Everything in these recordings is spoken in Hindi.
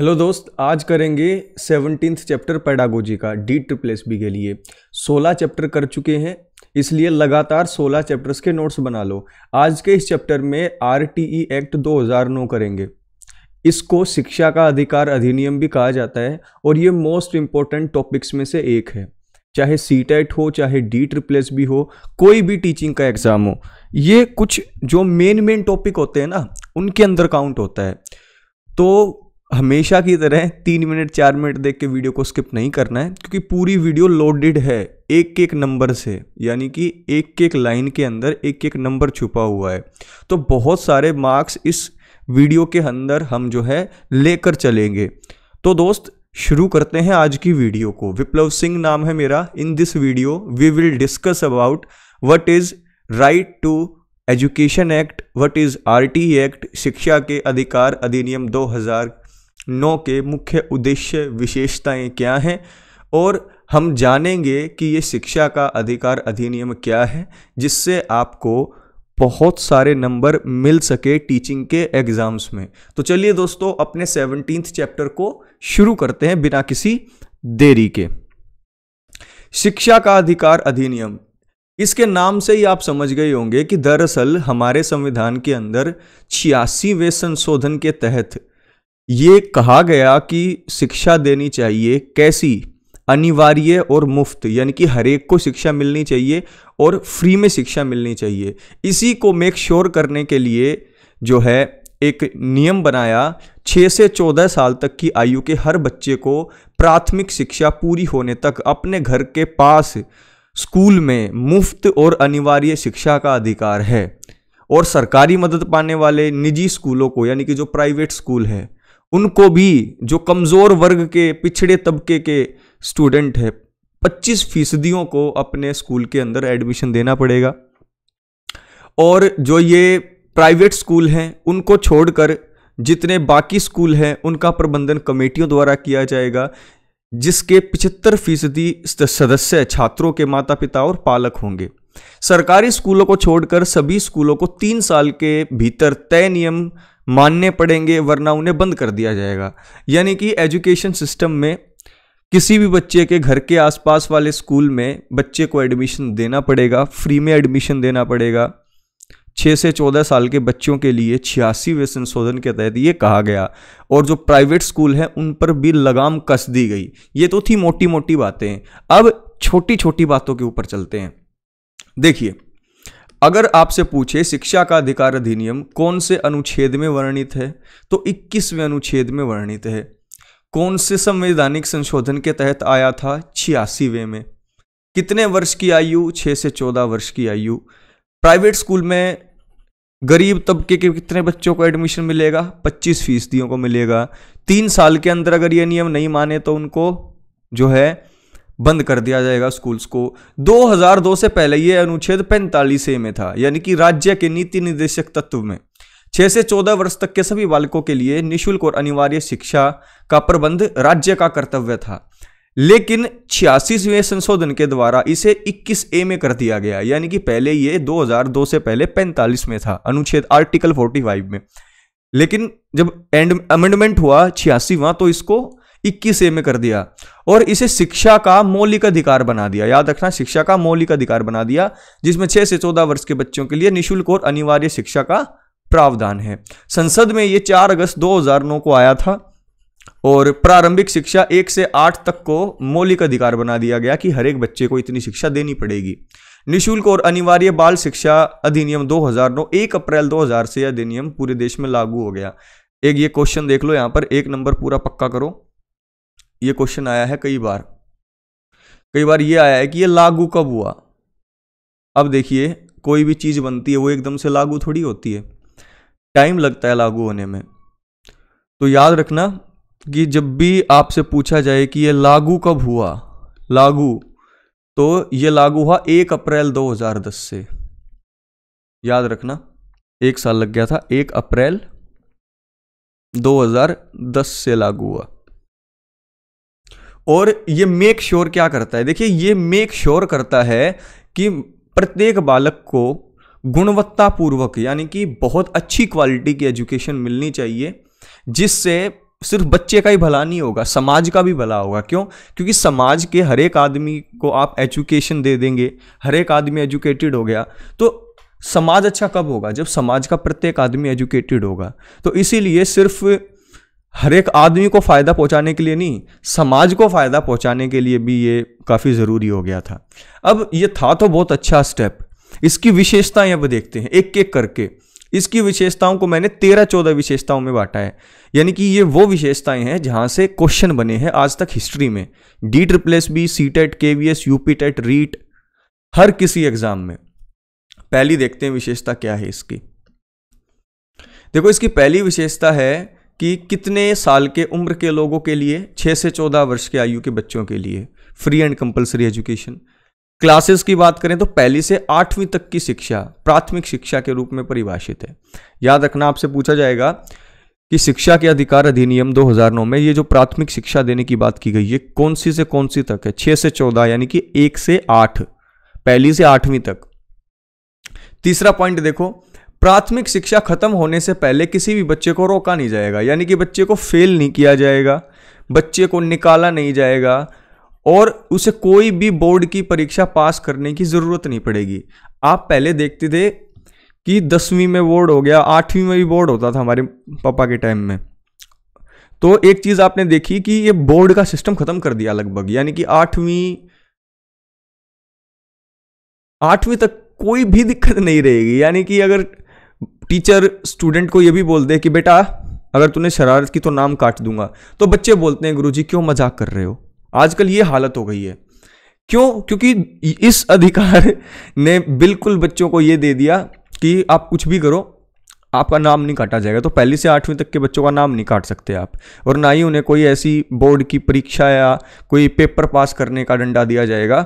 हेलो दोस्त आज करेंगे सेवनटीन्थ चैप्टर पैडागोजी का डी ट्रिपल एस बी के लिए सोलह चैप्टर कर चुके हैं इसलिए लगातार सोलह चैप्टर्स के नोट्स बना लो आज के इस चैप्टर में आर टी ई एक्ट 2009 करेंगे इसको शिक्षा का अधिकार अधिनियम भी कहा जाता है और ये मोस्ट इम्पॉर्टेंट टॉपिक्स में से एक है चाहे सी टेट e हो चाहे डी ट्रिपल एस भी हो कोई भी टीचिंग का एग्ज़ाम हो ये कुछ जो मेन मेन टॉपिक होते हैं ना उनके अंदर काउंट होता है तो हमेशा की तरह तीन मिनट चार मिनट देख के वीडियो को स्किप नहीं करना है क्योंकि पूरी वीडियो लोडेड है एक एक नंबर से यानी कि एक एक लाइन के अंदर एक एक नंबर छुपा हुआ है तो बहुत सारे मार्क्स इस वीडियो के अंदर हम जो है लेकर चलेंगे तो दोस्त शुरू करते हैं आज की वीडियो को विप्लव सिंह नाम है मेरा in this video we will discuss about what is right to education act what is RT act शिक्षा के अधिकार अधिनियम 2000 नौ के मुख्य उद्देश्य विशेषताएं क्या हैं और हम जानेंगे कि ये शिक्षा का अधिकार अधिनियम क्या है जिससे आपको बहुत सारे नंबर मिल सके टीचिंग के एग्ज़ाम्स में तो चलिए दोस्तों अपने सेवनटीन चैप्टर को शुरू करते हैं बिना किसी देरी के शिक्षा का अधिकार अधिनियम इसके नाम से ही आप समझ गए होंगे कि दरअसल हमारे संविधान के अंदर छियासीवें संशोधन के तहत ये कहा गया कि शिक्षा देनी चाहिए कैसी अनिवार्य और मुफ्त यानी कि हर एक को शिक्षा मिलनी चाहिए और फ्री में शिक्षा मिलनी चाहिए इसी को मेक श्योर करने के लिए जो है एक नियम बनाया छः से चौदह साल तक की आयु के हर बच्चे को प्राथमिक शिक्षा पूरी होने तक अपने घर के पास स्कूल में मुफ्त और अनिवार्य शिक्षा का अधिकार है और सरकारी मदद पाने वाले निजी स्कूलों को यानी कि जो प्राइवेट स्कूल है उनको भी जो कमज़ोर वर्ग के पिछड़े तबके के स्टूडेंट हैं पच्चीस फीसदियों को अपने स्कूल के अंदर एडमिशन देना पड़ेगा और जो ये प्राइवेट स्कूल हैं उनको छोड़कर जितने बाकी स्कूल हैं उनका प्रबंधन कमेटियों द्वारा किया जाएगा जिसके पिछहत्तर फीसदी सदस्य छात्रों के माता पिता और पालक होंगे सरकारी स्कूलों को छोड़कर सभी स्कूलों को तीन साल के भीतर तय नियम मानने पड़ेंगे वरना उन्हें बंद कर दिया जाएगा यानी कि एजुकेशन सिस्टम में किसी भी बच्चे के घर के आसपास वाले स्कूल में बच्चे को एडमिशन देना पड़ेगा फ्री में एडमिशन देना पड़ेगा छः से चौदह साल के बच्चों के लिए छियासीवें संशोधन के तहत ये कहा गया और जो प्राइवेट स्कूल हैं उन पर भी लगाम कस दी गई ये तो थी मोटी मोटी बातें अब छोटी छोटी बातों के ऊपर चलते हैं देखिए अगर आपसे पूछे शिक्षा का अधिकार अधिनियम कौन से अनुच्छेद में वर्णित है तो 21वें अनुच्छेद में वर्णित है कौन से संवैधानिक संशोधन के तहत आया था छियासीवें में कितने वर्ष की आयु छः से चौदह वर्ष की आयु प्राइवेट स्कूल में गरीब तबके के कितने बच्चों को एडमिशन मिलेगा पच्चीस फीसदियों को मिलेगा तीन साल के अंदर अगर ये नियम नहीं माने तो उनको जो है बंद कर दिया जाएगा स्कूल्स को 2002 से पहले यह अनुच्छेद पैंतालीस ए में था यानी कि राज्य के नीति निर्देशक तत्व में छह से चौदह वर्ष तक के सभी बालकों के लिए निशुल्क और अनिवार्य शिक्षा का प्रबंध राज्य का कर्तव्य था लेकिन छियासीवें संशोधन के द्वारा इसे 21 ए में कर दिया गया यानी कि पहले ये 2002 से पहले 45 में था अनुच्छेद आर्टिकल 45 में लेकिन जब एंड अमेंडमेंट हुआ छियासीवा तो इसको इक्कीस ए में कर दिया और इसे शिक्षा का मौलिक अधिकार बना दिया याद रखना शिक्षा का मौलिक अधिकार बना दिया जिसमें छह से चौदह वर्ष के बच्चों के लिए निःशुल्क और अनिवार्य शिक्षा का प्रावधान है संसद में यह चार अगस्त दो को आया था और प्रारंभिक शिक्षा एक से आठ तक को मौलिक अधिकार बना दिया गया कि हर एक बच्चे को इतनी शिक्षा देनी पड़ेगी निशुल्क और अनिवार्य बाल शिक्षा अधिनियम 2009 एक अप्रैल 2000 से यह अधिनियम पूरे देश में लागू हो गया एक ये क्वेश्चन देख लो यहां पर एक नंबर पूरा पक्का करो ये क्वेश्चन आया है कई बार कई बार ये आया है कि ये लागू कब हुआ अब देखिए कोई भी चीज़ बनती है वो एकदम से लागू थोड़ी होती है टाइम लगता है लागू होने में तो याद रखना कि जब भी आपसे पूछा जाए कि ये लागू कब हुआ लागू तो ये लागू हुआ एक अप्रैल 2010 से याद रखना एक साल लग गया था एक अप्रैल 2010 से लागू हुआ और ये मेक श्योर क्या करता है देखिए ये मेक श्योर करता है कि प्रत्येक बालक को गुणवत्तापूर्वक यानी कि बहुत अच्छी क्वालिटी की एजुकेशन मिलनी चाहिए जिससे सिर्फ बच्चे का ही भला नहीं होगा समाज का भी भला होगा क्यों क्योंकि समाज के हर एक आदमी को आप एजुकेशन दे देंगे हर एक आदमी एजुकेटेड हो गया तो समाज अच्छा कब होगा जब समाज का प्रत्येक आदमी एजुकेटेड होगा तो इसीलिए सिर्फ हर एक आदमी को फ़ायदा पहुंचाने के लिए नहीं समाज को फ़ायदा पहुंचाने के लिए भी ये काफ़ी ज़रूरी हो गया था अब ये था तो बहुत अच्छा स्टेप इसकी विशेषताएं अब देखते हैं एक एक करके इसकी विशेषताओं को मैंने तेरह चौदह विशेषताओं में बांटा है यानी कि ये वो विशेषताएं हैं जहां से क्वेश्चन बने हैं आज तक हिस्ट्री में D triple S B C TET K V S U P TET REET हर किसी एग्जाम में पहली देखते हैं विशेषता क्या है इसकी देखो इसकी पहली विशेषता है कि कितने साल के उम्र के लोगों के लिए छः से चौदह वर्ष के आयु के बच्चों के लिए free and compulsory education classes की बात करें तो पहली से आठवीं तक की शिक्षा प्राथमिक शिक्षा के रूप में परिभाषित है याद रखना आपसे पूछा जाएगा कि शिक्षा के अधिकार अधिनियम 2009 में ये जो प्राथमिक शिक्षा देने की बात की गई है कौन सी से कौन सी तक है छह से चौदह यानी कि एक से आठ पहली से आठवीं तक तीसरा पॉइंट देखो प्राथमिक शिक्षा खत्म होने से पहले किसी भी बच्चे को रोका नहीं जाएगा यानी कि बच्चे को फेल नहीं किया जाएगा बच्चे को निकाला नहीं जाएगा और उसे कोई भी बोर्ड की परीक्षा पास करने की ज़रूरत नहीं पड़ेगी आप पहले देखते थे कि दसवीं में बोर्ड हो गया आठवीं में भी बोर्ड होता था हमारे पापा के टाइम में तो एक चीज़ आपने देखी कि ये बोर्ड का सिस्टम ख़त्म कर दिया लगभग यानी कि आठवीं आठवीं तक कोई भी दिक्कत नहीं रहेगी यानी कि अगर टीचर स्टूडेंट को ये भी बोल दे कि बेटा अगर तूने शरारत की तो नाम काट दूंगा तो बच्चे बोलते हैं गुरुजी क्यों मजाक कर रहे हो आजकल ये हालत हो गई है क्यों क्योंकि इस अधिकार ने बिल्कुल बच्चों को ये दे दिया कि आप कुछ भी करो आपका नाम नहीं काटा जाएगा तो पहली से आठवीं तक के बच्चों का नाम नहीं काट सकते आप और ना ही उन्हें कोई ऐसी बोर्ड की परीक्षा या कोई पेपर पास करने का डंडा दिया जाएगा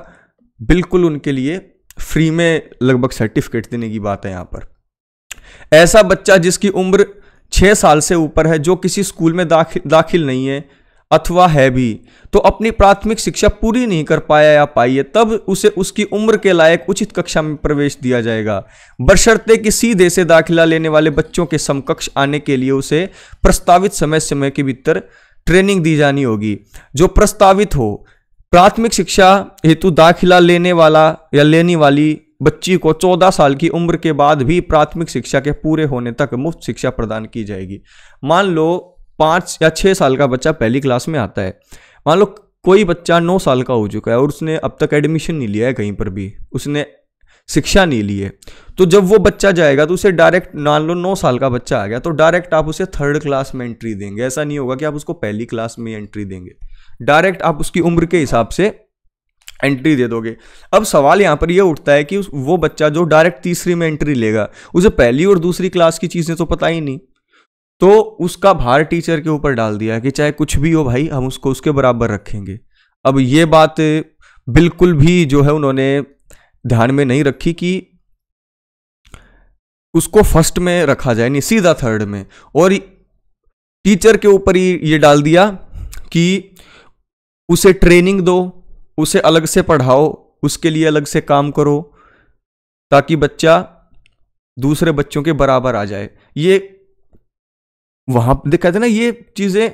बिल्कुल उनके लिए फ्री में लगभग सर्टिफिकेट देने की बात है यहाँ पर ऐसा बच्चा जिसकी उम्र छः साल से ऊपर है जो किसी स्कूल में दाखिल दाखिल नहीं है अथवा है भी तो अपनी प्राथमिक शिक्षा पूरी नहीं कर पाया या पाई है तब उसे उसकी उम्र के लायक उचित कक्षा में प्रवेश दिया जाएगा बशर्ते कि सीधे से दाखिला लेने वाले बच्चों के समकक्ष आने के लिए उसे प्रस्तावित समय समय के भीतर ट्रेनिंग दी जानी होगी जो प्रस्तावित हो प्राथमिक शिक्षा हेतु दाखिला लेने वाला या लेने वाली बच्ची को 14 साल की उम्र के बाद भी प्राथमिक शिक्षा के पूरे होने तक मुफ्त शिक्षा प्रदान की जाएगी मान लो पाँच या छः साल का बच्चा पहली क्लास में आता है मान लो कोई बच्चा नौ साल का हो चुका है और उसने अब तक एडमिशन नहीं लिया है कहीं पर भी उसने शिक्षा नहीं ली है तो जब वो बच्चा जाएगा तो उसे डायरेक्ट मान लो नौ साल का बच्चा आ गया तो डायरेक्ट आप उसे थर्ड क्लास में एंट्री देंगे ऐसा नहीं होगा कि आप उसको पहली क्लास में एंट्री देंगे डायरेक्ट आप उसकी उम्र के हिसाब से एंट्री दे दोगे अब सवाल यहाँ पर यह उठता है कि वो बच्चा जो डायरेक्ट तीसरी में एंट्री लेगा उसे पहली और दूसरी क्लास की चीज़ें तो पता ही नहीं तो उसका भार टीचर के ऊपर डाल दिया कि चाहे कुछ भी हो भाई हम उसको उसके बराबर रखेंगे अब ये बात बिल्कुल भी जो है उन्होंने ध्यान में नहीं रखी कि उसको फर्स्ट में रखा जाए नहीं सीधा थर्ड में और टीचर के ऊपर ही ये डाल दिया कि उसे ट्रेनिंग दो उसे अलग से पढ़ाओ उसके लिए अलग से काम करो ताकि बच्चा दूसरे बच्चों के बराबर आ जाए ये वहां देखा था ना ये चीज़ें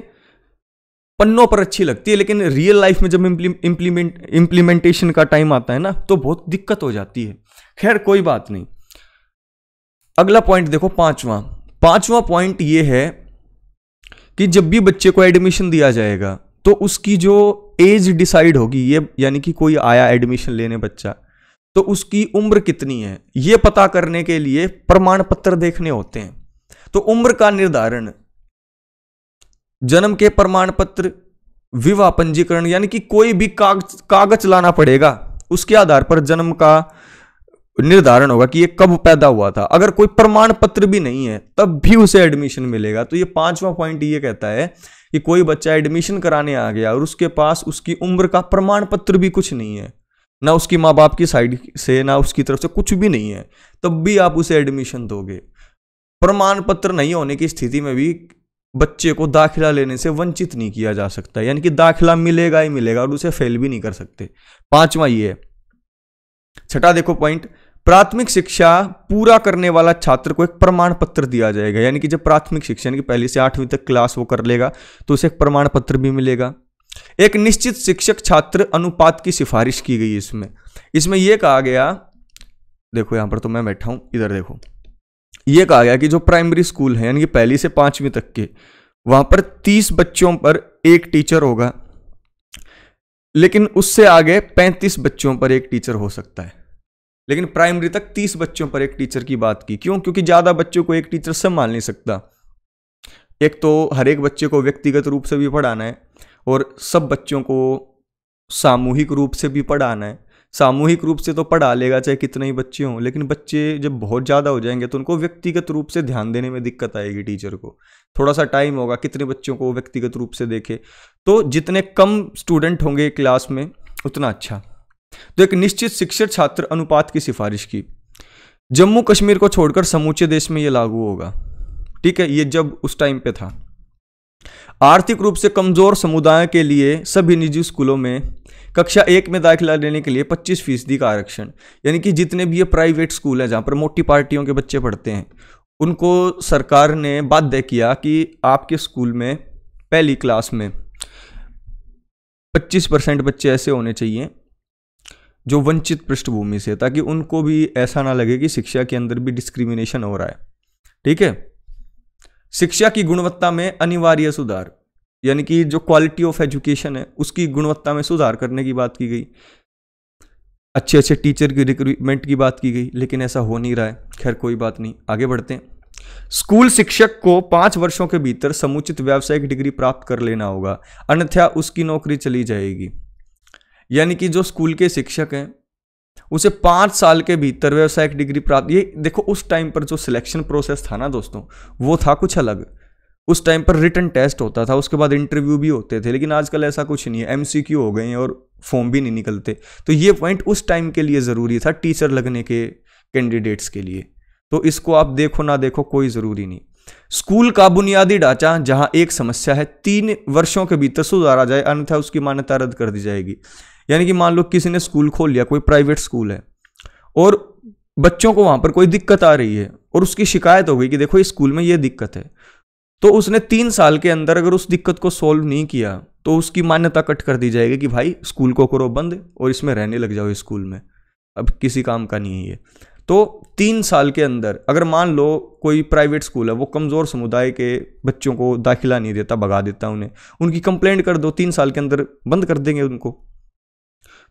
पन्नों पर अच्छी लगती है लेकिन रियल लाइफ में जब इंप्लीमेंट इंप्लीमेंटेशन का टाइम आता है ना तो बहुत दिक्कत हो जाती है खैर कोई बात नहीं अगला पॉइंट देखो पांचवा पांचवा पॉइंट ये है कि जब भी बच्चे को एडमिशन दिया जाएगा तो उसकी जो एज डिसाइड होगी ये यानी कि कोई आया एडमिशन लेने बच्चा तो उसकी उम्र कितनी है ये पता करने के लिए प्रमाण पत्र देखने होते हैं तो उम्र का निर्धारण जन्म के प्रमाण पत्र विवाह पंजीकरण यानी कि कोई भी कागज कागज लाना पड़ेगा उसके आधार पर जन्म का निर्धारण होगा कि ये कब पैदा हुआ था अगर कोई प्रमाण पत्र भी नहीं है तब भी उसे एडमिशन मिलेगा तो ये पांचवा पॉइंट ये कहता है कि कोई बच्चा एडमिशन कराने आ गया और उसके पास उसकी उम्र का प्रमाण पत्र भी कुछ नहीं है ना उसकी माँ बाप की साइड से ना उसकी तरफ से कुछ भी नहीं है तब भी आप उसे एडमिशन दोगे प्रमाण पत्र नहीं होने की स्थिति में भी बच्चे को दाखिला लेने से वंचित नहीं किया जा सकता यानी कि दाखिला मिलेगा ही मिलेगा और उसे फेल भी नहीं कर सकते पांचवा ये है छठा देखो पॉइंट प्राथमिक शिक्षा पूरा करने वाला छात्र को एक प्रमाण पत्र दिया जाएगा यानी कि जब प्राथमिक शिक्षा यानी कि पहली से आठवीं तक क्लास वो कर लेगा तो उसे एक प्रमाण पत्र भी मिलेगा एक निश्चित शिक्षक छात्र अनुपात की सिफारिश की गई इसमें इसमें यह कहा गया देखो यहां पर तो मैं बैठा हूं इधर देखो यह कहा गया कि जो प्राइमरी स्कूल है यानी कि पहली से पांचवीं तक के वहां पर तीस बच्चों पर एक टीचर होगा लेकिन उससे आगे पैंतीस बच्चों पर एक टीचर हो सकता है लेकिन प्राइमरी तक तीस बच्चों पर एक टीचर की बात की क्यों क्योंकि ज़्यादा बच्चों को एक टीचर संभाल नहीं सकता एक तो हर एक बच्चे को व्यक्तिगत रूप से भी पढ़ाना है और सब बच्चों को सामूहिक रूप से भी पढ़ाना है सामूहिक रूप से तो पढ़ा लेगा चाहे कितने ही बच्चे हों लेकिन बच्चे जब बहुत ज़्यादा हो जाएंगे तो उनको व्यक्तिगत रूप से ध्यान देने में दिक्कत आएगी टीचर को थोड़ा सा टाइम होगा कितने बच्चों को व्यक्तिगत रूप से देखे तो जितने कम स्टूडेंट होंगे क्लास में उतना अच्छा तो एक निश्चित शिक्षक छात्र अनुपात की सिफारिश की जम्मू कश्मीर को छोड़कर समूचे देश में यह लागू होगा ठीक है ये जब उस टाइम पे था आर्थिक रूप से कमज़ोर समुदाय के लिए सभी निजी स्कूलों में कक्षा एक में दाखिला लेने के लिए 25 फीसदी का आरक्षण यानी कि जितने भी ये प्राइवेट स्कूल हैं जहाँ पर मोटी पार्टियों के बच्चे पढ़ते हैं उनको सरकार ने बाध्य किया कि आपके स्कूल में पहली क्लास में 25 परसेंट बच्चे ऐसे होने चाहिए जो वंचित पृष्ठभूमि से ताकि उनको भी ऐसा ना लगे कि शिक्षा के अंदर भी डिस्क्रिमिनेशन हो रहा है ठीक है शिक्षा की गुणवत्ता में अनिवार्य सुधार यानी कि जो क्वालिटी ऑफ एजुकेशन है उसकी गुणवत्ता में सुधार करने की बात की गई अच्छे अच्छे टीचर की रिक्रूटमेंट की बात की गई लेकिन ऐसा हो नहीं रहा है खैर कोई बात नहीं आगे बढ़ते हैं स्कूल शिक्षक को पांच वर्षों के भीतर समुचित व्यावसायिक डिग्री प्राप्त कर लेना होगा अन्यथा उसकी नौकरी चली जाएगी यानी कि जो स्कूल के शिक्षक हैं उसे पाँच साल के भीतर व्यावसायिक डिग्री प्राप्त ये देखो उस टाइम पर जो सिलेक्शन प्रोसेस था ना दोस्तों वो था कुछ अलग उस टाइम पर रिटर्न टेस्ट होता था उसके बाद इंटरव्यू भी होते थे लेकिन आजकल ऐसा कुछ नहीं है एम हो गए हैं और फॉर्म भी नहीं निकलते तो ये पॉइंट उस टाइम के लिए ज़रूरी था टीचर लगने के कैंडिडेट्स के लिए तो इसको आप देखो ना देखो कोई ज़रूरी नहीं स्कूल का बुनियादी ढांचा जहां एक समस्या है तीन वर्षों के भीतर सुधारा जाए अन्यथा उसकी मान्यता रद्द कर दी जाएगी यानी कि मान लो किसी ने स्कूल खोल लिया कोई प्राइवेट स्कूल है और बच्चों को वहां पर कोई दिक्कत आ रही है और उसकी शिकायत हो गई कि देखो इस स्कूल में ये दिक्कत है तो उसने तीन साल के अंदर अगर उस दिक्कत को सॉल्व नहीं किया तो उसकी मान्यता कट कर दी जाएगी कि भाई स्कूल को करो बंद और इसमें रहने लग जाओ स्कूल में अब किसी काम का नहीं है ये तो तीन साल के अंदर अगर मान लो कोई प्राइवेट स्कूल है वो कमज़ोर समुदाय के बच्चों को दाखिला नहीं देता भगा देता उन्हें उनकी कंप्लेंट कर दो तीन साल के अंदर बंद कर देंगे उनको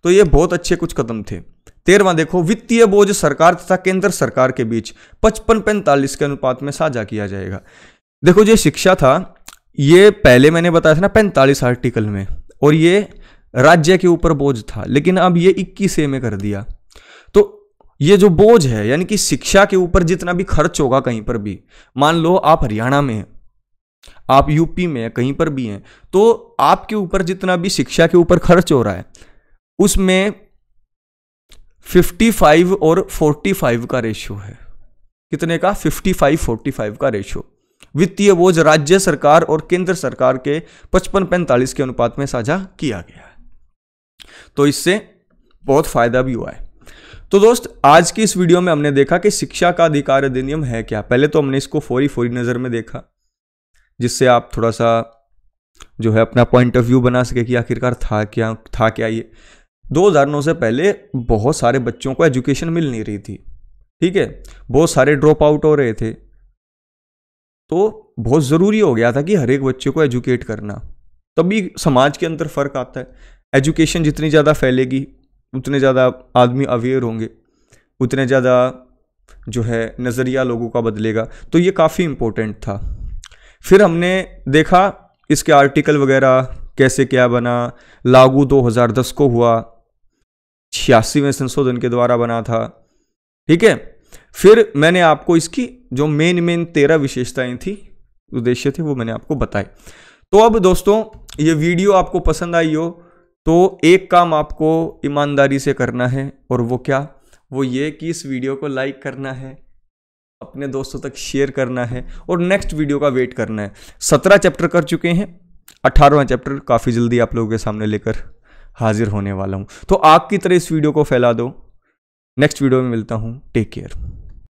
तो ये बहुत अच्छे कुछ कदम थे तेरवा देखो वित्तीय बोझ सरकार तथा केंद्र सरकार के बीच पचपन पैंतालीस के अनुपात में साझा किया जाएगा देखो जो शिक्षा था ये पहले मैंने बताया था ना पैंतालीस आर्टिकल में और ये राज्य के ऊपर बोझ था लेकिन अब ये इक्कीस ए में कर दिया तो ये जो बोझ है यानी कि शिक्षा के ऊपर जितना भी खर्च होगा कहीं पर भी मान लो आप हरियाणा में आप यूपी में कहीं पर भी हैं तो आपके ऊपर जितना भी शिक्षा के ऊपर खर्च हो रहा है उसमें 55 और 45 का रेशियो है कितने का 55 45 का रेशियो वित्तीय बोझ राज्य सरकार और केंद्र सरकार के 55 पैंतालीस के अनुपात में साझा किया गया है तो इससे बहुत फायदा भी हुआ है तो दोस्त आज की इस वीडियो में हमने देखा कि शिक्षा का अधिकार अधिनियम है क्या पहले तो हमने इसको फोरी फोरी नज़र में देखा जिससे आप थोड़ा सा जो है अपना पॉइंट ऑफ व्यू बना सके कि आखिरकार था क्या था क्या ये 2009 से पहले बहुत सारे बच्चों को एजुकेशन मिल नहीं रही थी ठीक है बहुत सारे ड्रॉप आउट हो रहे थे तो बहुत ज़रूरी हो गया था कि हर एक बच्चे को एजुकेट करना तभी समाज के अंदर फ़र्क आता है एजुकेशन जितनी ज़्यादा फैलेगी उतने ज़्यादा आदमी अवेयर होंगे उतने ज़्यादा जो है नज़रिया लोगों का बदलेगा तो ये काफ़ी इम्पोर्टेंट था फिर हमने देखा इसके आर्टिकल वगैरह कैसे क्या बना लागू 2010 को हुआ छियासीवें संशोधन के द्वारा बना था ठीक है फिर मैंने आपको इसकी जो मेन मेन तेरह विशेषताएं थी उद्देश्य थे वो मैंने आपको बताए तो अब दोस्तों ये वीडियो आपको पसंद आई हो तो एक काम आपको ईमानदारी से करना है और वो क्या वो ये कि इस वीडियो को लाइक करना है अपने दोस्तों तक शेयर करना है और नेक्स्ट वीडियो का वेट करना है सत्रह चैप्टर कर चुके हैं अठारहवा चैप्टर काफ़ी जल्दी आप लोगों के सामने लेकर हाजिर होने वाला हूँ तो आग की तरह इस वीडियो को फैला दो नेक्स्ट वीडियो में मिलता हूँ टेक केयर